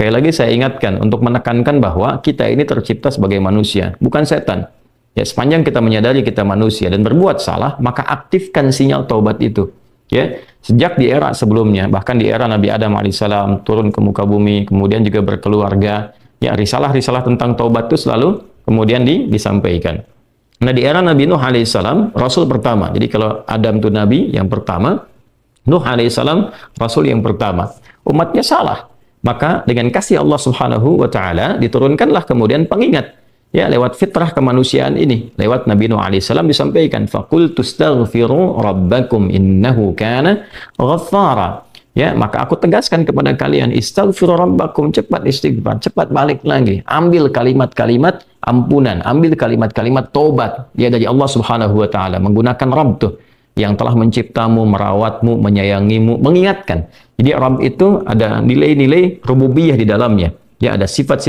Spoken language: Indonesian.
Sekali lagi saya ingatkan untuk menekankan bahwa kita ini tercipta sebagai manusia, bukan setan. Ya, sepanjang kita menyadari kita manusia dan berbuat salah, maka aktifkan sinyal taubat itu. Ya, sejak di era sebelumnya, bahkan di era Nabi Adam alaihissalam turun ke muka bumi, kemudian juga berkeluarga, ya risalah-risalah tentang taubat itu selalu kemudian di, disampaikan. Nah, di era Nabi Nuh alaihissalam, Rasul pertama. Jadi kalau Adam itu Nabi yang pertama, Nuh alaihissalam Rasul yang pertama. Umatnya salah. Maka dengan kasih Allah Subhanahu wa taala diturunkanlah kemudian pengingat ya lewat fitrah kemanusiaan ini lewat Nabi Nuh alaihi salam disampaikan faqul tustaghfiru rabbakum innahu kana ghaffara ya maka aku tegaskan kepada kalian istaghfiru rabbakum cepat istighfar cepat balik lagi ambil kalimat-kalimat ampunan ambil kalimat-kalimat tobat ya dari Allah Subhanahu wa taala menggunakan rabb tuh yang telah menciptamu, merawatmu, menyayangimu, mengingatkan. Jadi Rabb itu ada nilai-nilai rububiyah di dalamnya. Ya ada sifat-sifat